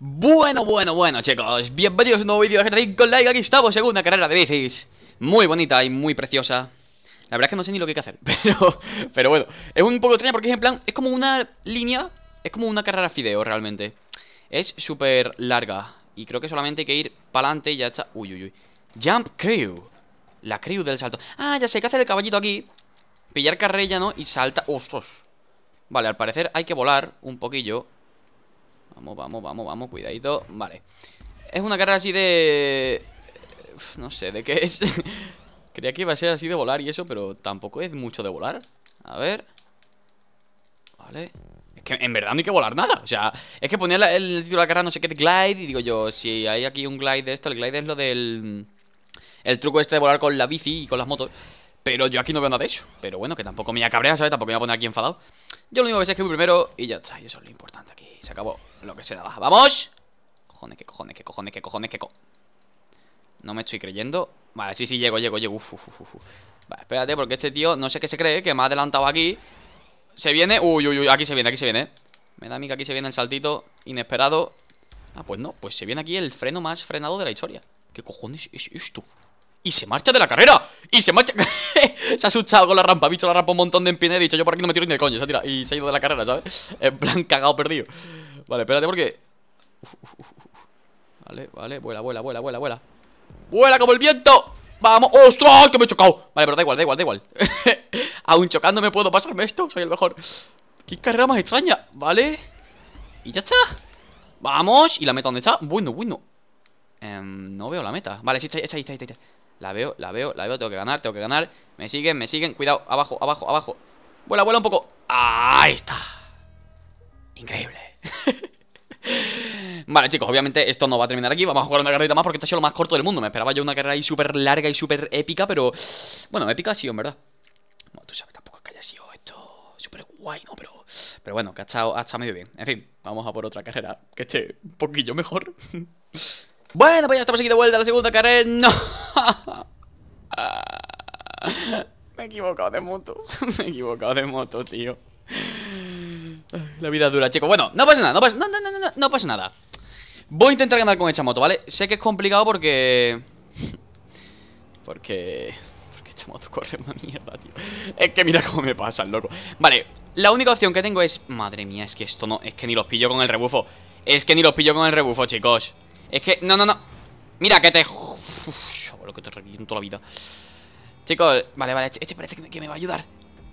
Bueno, bueno, bueno chicos, bienvenidos a un nuevo vídeo de con like, aquí estamos en una carrera de bicis Muy bonita y muy preciosa La verdad es que no sé ni lo que hay que hacer, pero, bueno Es un poco extraña porque es en plan, es como una línea, es como una carrera fideo realmente Es súper larga y creo que solamente hay que ir para adelante y ya está Uy, uy, uy Jump Crew La crew del salto Ah, ya sé, hay que hacer el caballito aquí Pillar carrera, ¿no? Y salta, ostras Vale, al parecer hay que volar un poquillo Vamos, vamos, vamos, vamos, cuidadito Vale Es una carrera así de... No sé, ¿de qué es? Creía que iba a ser así de volar y eso Pero tampoco es mucho de volar A ver Vale Es que en verdad no hay que volar nada O sea, es que ponía el título de la carrera no sé qué de glide Y digo yo, si hay aquí un glide de esto El glide es lo del... El truco este de volar con la bici y con las motos pero yo aquí no veo nada de eso. Pero bueno, que tampoco me voy a cabrear, ¿sabes? Tampoco me voy a poner aquí enfadado. Yo lo único que sé es que voy primero y ya está. Y eso es lo importante aquí. Se acabó lo que se daba. ¡Vamos! Cojones, que cojones, que cojones, que cojones, que co... No me estoy creyendo. Vale, sí, sí, llego, llego, llego. vale, espérate, porque este tío no sé qué se cree, que me ha adelantado aquí. Se viene. Uy, uy, uy, aquí se viene, aquí se viene. Me da a mí que aquí se viene el saltito inesperado. Ah, pues no, pues se viene aquí el freno más frenado de la historia. ¿Qué cojones es esto? Y se marcha de la carrera Y se marcha Se ha asustado con la rampa Ha visto la rampa un montón de Y ha dicho yo por aquí no me tiro ni de coño Se ha y se ha ido de la carrera, ¿sabes? En plan cagado perdido Vale, espérate porque Vale, vale Vuela, vuela, vuela, vuela, vuela ¡Vuela como el viento! ¡Vamos! ¡Ostras! ¡Que me he chocado! Vale, pero da igual, da igual, da igual Aún chocando me puedo pasarme esto Soy el mejor ¡Qué carrera más extraña! Vale Y ya está Vamos Y la meta, ¿dónde está? Bueno, bueno em, No veo la meta Vale, sí, está ahí, está ahí, está ahí, está la veo, la veo, la veo, tengo que ganar, tengo que ganar. Me siguen, me siguen. Cuidado, abajo, abajo, abajo. Vuela, vuela un poco. Ahí está. Increíble. vale, chicos, obviamente esto no va a terminar aquí. Vamos a jugar una carrera más porque esto ha sido lo más corto del mundo. Me esperaba yo una carrera ahí súper larga y súper épica, pero... Bueno, épica ha sido, en verdad. Bueno, tú sabes, tampoco es que haya sido esto súper guay, ¿no? Pero, pero bueno, que ha estado, ha estado medio bien. En fin, vamos a por otra carrera que esté un poquillo mejor. Bueno, pues ya estamos aquí de vuelta a la segunda carrera. No. Me he equivocado de moto. Me he equivocado de moto, tío. La vida dura, chicos Bueno, no pasa nada, no pasa, no, no, no, no, pasa nada. Voy a intentar ganar con esta moto, ¿vale? Sé que es complicado porque... Porque... Porque esta moto corre una mierda, tío. Es que mira cómo me pasa, loco. Vale, la única opción que tengo es... Madre mía, es que esto no... Es que ni los pillo con el rebufo. Es que ni los pillo con el rebufo, chicos. Es que, no, no, no Mira, que te... Uf, lo que te reviento la vida Chicos, vale, vale, este, este parece que me, va a ayudar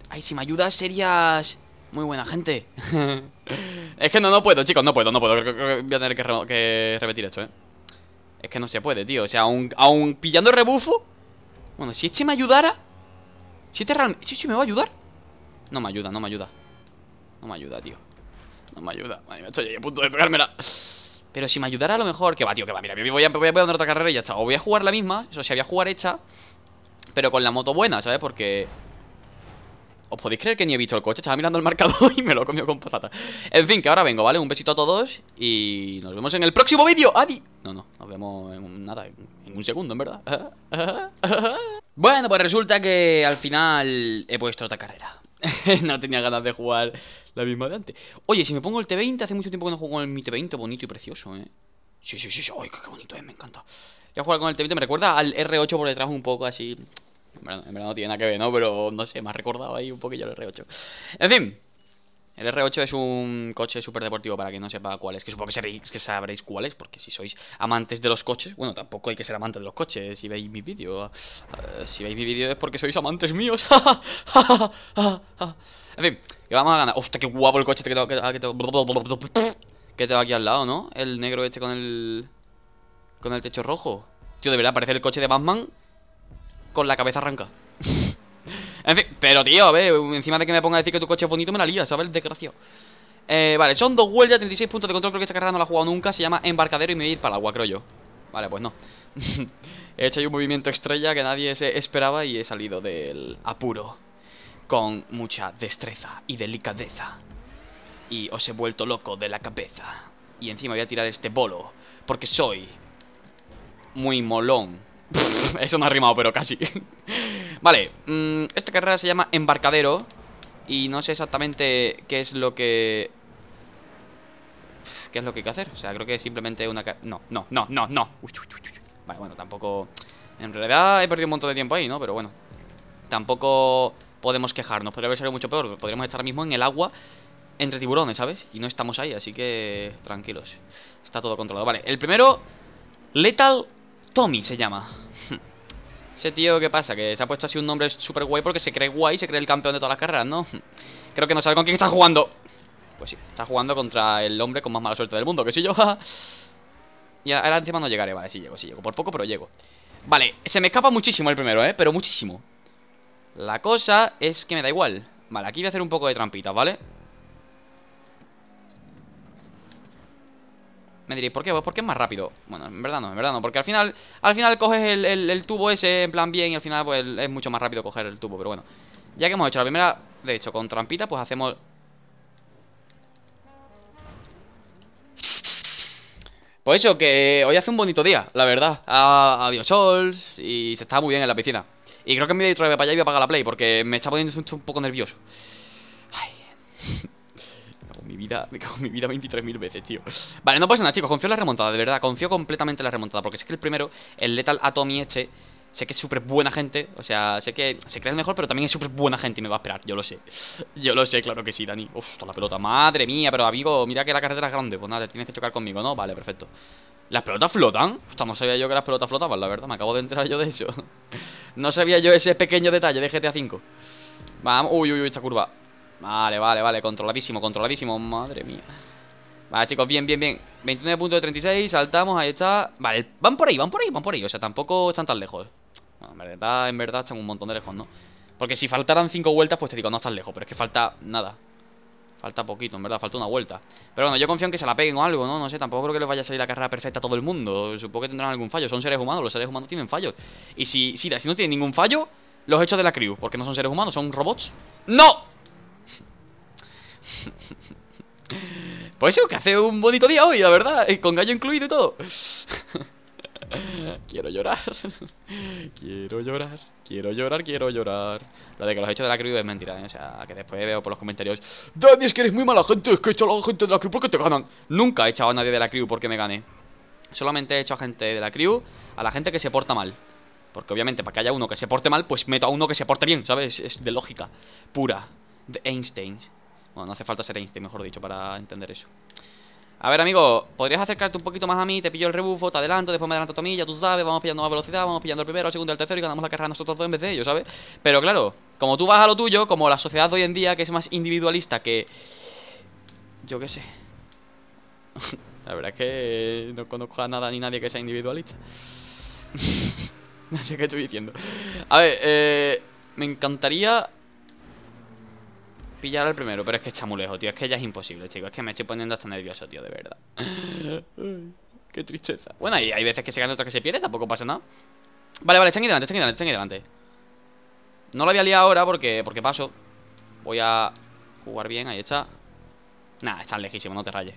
Ay, si me ayudas serías... Muy buena gente Es que no, no puedo, chicos, no puedo, no puedo Creo, voy a tener que, repetir esto, eh Es que no se puede, tío O sea, aún, aún pillando rebufo Bueno, si este me ayudara Si este realmente... ¿Si me va a ayudar? No me ayuda, no me ayuda No me ayuda, tío No me ayuda Madre, estoy a punto de pegármela pero si me ayudara a lo mejor, que va, tío, que va, mira, voy a, voy a poner otra carrera y ya está. O voy a jugar la misma, o sea, voy a jugar hecha, pero con la moto buena, ¿sabes? Porque... ¿Os podéis creer que ni he visto el coche? Estaba mirando el marcador y me lo comió con patata. En fin, que ahora vengo, ¿vale? Un besito a todos y nos vemos en el próximo vídeo. ¡Adi! No, no, nos vemos en nada, en un segundo, en verdad. bueno, pues resulta que al final he puesto otra carrera. no tenía ganas de jugar la misma de antes. Oye, si me pongo el T20, hace mucho tiempo que no juego con mi T20, bonito y precioso, ¿eh? Sí, sí, sí, sí. Ay, qué bonito es, me encanta. Ya jugar con el T20 me recuerda al R8 por detrás un poco así. En verdad, en verdad no tiene nada que ver, ¿no? Pero no sé, me ha recordado ahí un poquillo el R8. En fin, el R8 es un coche súper deportivo para quien no sepa cuál es. Que supongo que, sabréis cuál es, porque si sois amantes de los coches, bueno, tampoco hay que ser amantes de los coches. Eh, si veis mi vídeo, ah, ah, si veis mi vídeo es porque sois amantes míos. en fin, que vamos a ganar. Hostia, qué guapo el coche que tengo, que, tengo, aquí al lado, ¿no? El negro este con el. con el techo rojo. Tío, de verdad, parece el coche de Batman con la cabeza arranca. Pero, tío, a encima de que me ponga a decir que tu coche es bonito, me la lía, ¿sabes? Desgraciado. Eh, vale, son dos huelgas, 36 puntos de control, creo que esta carrera no la he jugado nunca. Se llama embarcadero y me voy ir para el agua, creo yo. Vale, pues no. he hecho ahí un movimiento estrella que nadie se esperaba y he salido del apuro. Con mucha destreza y delicadeza. Y os he vuelto loco de la cabeza. Y encima voy a tirar este bolo. Porque soy muy molón. Eso no ha rimado, pero casi. Vale, mm, esta carrera se llama Embarcadero Y no sé exactamente qué es lo que... ¿Qué es lo que hay que hacer? O sea, creo que simplemente una... No, no, no, no, no Vale, bueno, tampoco... En realidad he perdido un montón de tiempo ahí, ¿no? Pero bueno Tampoco podemos quejarnos Podría haber sido mucho peor Podríamos estar ahora mismo en el agua Entre tiburones, ¿sabes? Y no estamos ahí, así que... Tranquilos Está todo controlado Vale, el primero... Lethal Tommy se llama Ese tío, ¿qué pasa? Que se ha puesto así un nombre súper guay porque se cree guay, se cree el campeón de todas las carreras, ¿no? Creo que no sabe con quién está jugando. Pues sí, está jugando contra el hombre con más mala suerte del mundo, que soy yo. y ahora encima no llegaré, vale, sí llego, sí llego. Por poco, pero llego. Vale, se me escapa muchísimo el primero, ¿eh? Pero muchísimo. La cosa es que me da igual. Vale, aquí voy a hacer un poco de trampitas, ¿vale? Me diréis, ¿por qué? Pues porque es más rápido. Bueno, en verdad no, en verdad no. Porque al final, al final coges el, tubo ese en plan bien y al final pues es mucho más rápido coger el tubo. Pero bueno, ya que hemos hecho la primera, de hecho, con trampita, pues hacemos... Pues eso, que hoy hace un bonito día, la verdad. Ha habido sol y se está muy bien en la piscina. Y creo que me voy a ir para allá y voy a apagar la play porque me está poniendo un poco nervioso. Ay me cago en mi vida 23.000 veces, tío Vale, no pasa nada, chicos, confío en la remontada, de verdad Confío completamente en la remontada, porque sé que el primero El Lethal Atomy Eche este, Sé que es súper buena gente, o sea, sé que se cree mejor, pero también es súper buena gente y me va a esperar, yo lo sé. Yo lo sé, claro que sí, Dani. Uf, está la pelota, madre mía, pero amigo, mira que la carretera es grande. Pues nada, tienes que chocar conmigo, ¿no? Vale, perfecto. ¿Las pelotas flotan? Hostia, no sabía yo que las pelotas flotaban, la verdad, me acabo de enterar yo de eso. no sabía yo ese pequeño detalle de GTA V. Vamos, uy, uy, uy, esta curva. Vale, vale, vale, controladísimo, controladísimo Madre mía Vale, chicos, bien, bien, bien 29.36 saltamos, ahí está Vale, van por ahí, van por ahí, van por ahí O sea, tampoco están tan lejos En verdad, en verdad están un montón de lejos, ¿no? Porque si faltaran 5 vueltas, pues te digo, no están lejos Pero es que falta nada Falta poquito, en verdad, falta una vuelta Pero bueno, yo confío en que se la peguen o algo, ¿no? No sé, tampoco creo que les vaya a salir la carrera perfecta a todo el mundo Supongo que tendrán algún fallo, son seres humanos Los seres humanos tienen fallos Y si, si, si no tienen ningún fallo Los hechos de la crew, porque no son seres humanos, son robots ¡No! Pues eso, que hace un bonito día hoy, la verdad, eh, con gallo incluido y todo. quiero llorar, quiero llorar, quiero llorar, quiero llorar. Lo de que los he hecho de la crew es mentira, ¿eh? o sea, que después veo por los comentarios: Dani, es que eres muy mala gente, es que he hecho a la gente de la crew porque te ganan. Nunca he echado a nadie de la crew porque me gane. Solamente he hecho a gente de la crew, a la gente que se porta mal. Porque obviamente, para que haya uno que se porte mal, pues meto a uno que se porte bien, ¿sabes? Es de lógica pura, de Einstein. Bueno, no hace falta ser Einstein, mejor dicho, para entender eso. A ver, amigo, podrías acercarte un poquito más a mí, te pillo el rebufo, te adelanto, después me adelanto a tu ya tú sabes, vamos pillando más velocidad, vamos pillando el primero, el segundo, el tercero y ganamos la carrera nosotros dos en vez de ellos, ¿sabes? Pero claro, como tú vas a lo tuyo, como la sociedad hoy en día, que es más individualista que... Yo qué sé. la verdad es que no conozco a nada ni nadie que sea individualista. no sé qué estoy diciendo. A ver, eh, me encantaría pillar al primero, pero es que está muy lejos, tío. Es que ya es imposible, chicos. Es que me estoy poniendo hasta nervioso, tío, de verdad. Qué tristeza. Bueno, y hay veces que se gana, otras que se pierde, tampoco pasa nada. Vale, vale, están aquí delante, están aquí delante, están delante. No lo había liado ahora porque, porque paso. Voy a jugar bien, ahí está. Nah, están lejísimo, no te rayes.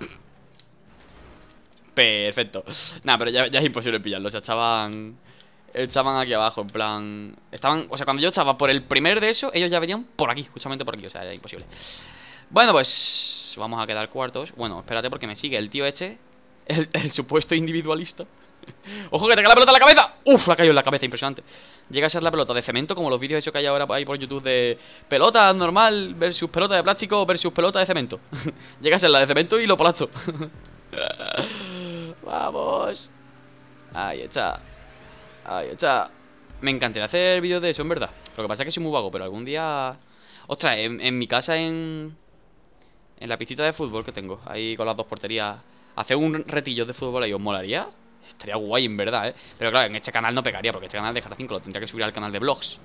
Perfecto. Nah, pero ya, es imposible pillarlo. se echaban estaban aquí abajo, en plan... Estaban... O sea, cuando yo echaba por el primer de eso, ellos ya venían por aquí, justamente por aquí. O sea, era imposible. Bueno, pues... Vamos a quedar cuartos. Bueno, espérate porque me sigue el tío este. El, supuesto individualista. ¡Ojo que te cae la pelota en la cabeza! ¡Uf! La cayó en la cabeza, impresionante. Llega a ser la pelota de cemento, como los vídeos esos que hay ahora ahí por YouTube de pelota normal versus pelota de plástico versus pelota de cemento. Llega a ser la de cemento y lo polacho Vamos. Ahí está. Ay, o me encantaría hacer vídeos de eso, en verdad. Lo que pasa es que soy muy vago, pero algún día... Ostras, en, mi casa, en... En la pistita de fútbol que tengo, ahí con las dos porterías... Hacer un retillo de fútbol ahí, ¿os molaría? Estaría guay, en verdad, ¿eh? Pero claro, en este canal no pegaría, porque este canal de Jara 5 lo tendría que subir al canal de vlogs.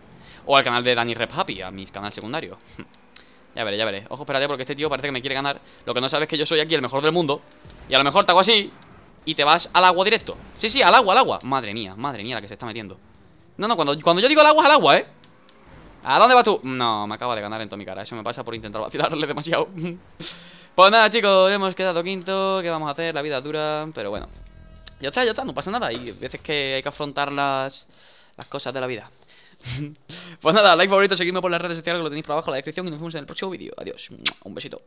O al canal de Danny Rep Happy, a mi canal secundario. ya veré, ya veré. Ojo, espérate, porque este tío parece que me quiere ganar. Lo que no sabes es que yo soy aquí el mejor del mundo. Y a lo mejor te hago así y te vas al agua directo Sí, sí, al agua, al agua Madre mía, madre mía la que se está metiendo No, no, cuando, cuando yo digo al agua, es al agua, ¿eh? ¿A dónde vas tú? No, me acaba de ganar en toda mi cara Eso me pasa por intentar vacilarle demasiado Pues nada, chicos, hemos quedado quinto ¿Qué vamos a hacer? La vida dura, pero bueno Ya está, ya está, no pasa nada Y veces que hay que afrontar las, las cosas de la vida Pues nada, like favorito, seguidme por las redes sociales Que lo tenéis por abajo en la descripción Y nos vemos en el próximo vídeo Adiós, un besito